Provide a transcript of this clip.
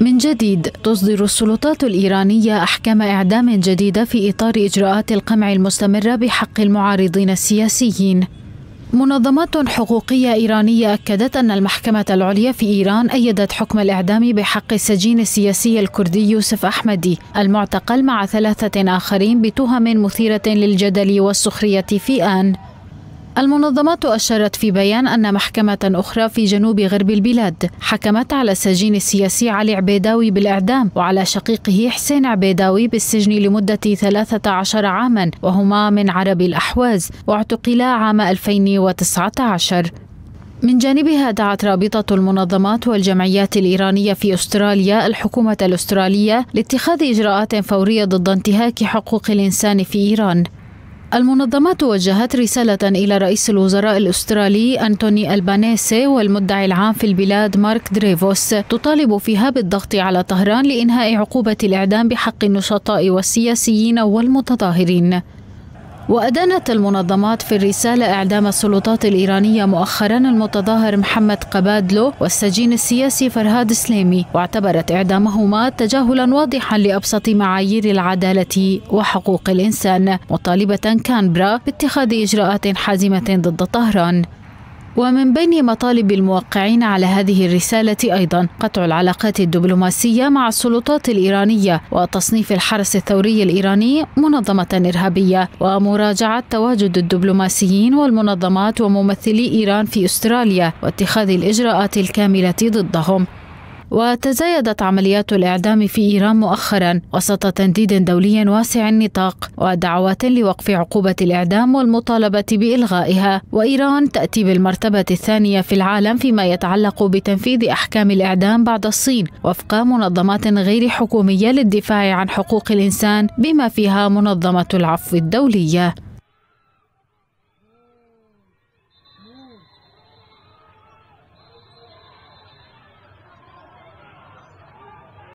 من جديد تصدر السلطات الإيرانية أحكام إعدام جديدة في إطار إجراءات القمع المستمرة بحق المعارضين السياسيين منظمات حقوقية إيرانية أكدت أن المحكمة العليا في إيران أيدت حكم الإعدام بحق السجين السياسي الكردي يوسف أحمدي المعتقل مع ثلاثة آخرين بتهم مثيرة للجدل والسخرية في آن المنظمات أشارت في بيان أن محكمة أخرى في جنوب غرب البلاد حكمت على السجين السياسي علي عبيداوي بالإعدام وعلى شقيقه حسين عبيداوي بالسجن لمدة 13 عاما وهما من عرب الأحواز واعتقلا عام 2019 من جانبها دعت رابطة المنظمات والجمعيات الإيرانية في أستراليا الحكومة الأسترالية لاتخاذ إجراءات فورية ضد انتهاك حقوق الإنسان في إيران المنظمات وجهت رسالة إلى رئيس الوزراء الأسترالي أنتوني ألبانيسي والمدعي العام في البلاد مارك دريفوس تطالب فيها بالضغط على طهران لإنهاء عقوبة الإعدام بحق النشطاء والسياسيين والمتظاهرين وأدانت المنظمات في الرسالة إعدام السلطات الإيرانية مؤخرا المتظاهر محمد قبادلو والسجين السياسي فرهاد سليمي واعتبرت إعدامهما تجاهلا واضحا لأبسط معايير العدالة وحقوق الإنسان مطالبة كانبرا باتخاذ إجراءات حازمة ضد طهران ومن بين مطالب الموقعين على هذه الرسالة أيضا قطع العلاقات الدبلوماسية مع السلطات الإيرانية وتصنيف الحرس الثوري الإيراني منظمة إرهابية ومراجعة تواجد الدبلوماسيين والمنظمات وممثلي إيران في أستراليا واتخاذ الإجراءات الكاملة ضدهم وتزايدت عمليات الإعدام في إيران مؤخرا وسط تنديد دولي واسع النطاق ودعوات لوقف عقوبة الإعدام والمطالبة بإلغائها وإيران تأتي بالمرتبة الثانية في العالم فيما يتعلق بتنفيذ أحكام الإعدام بعد الصين وفق منظمات غير حكومية للدفاع عن حقوق الإنسان بما فيها منظمة العفو الدولية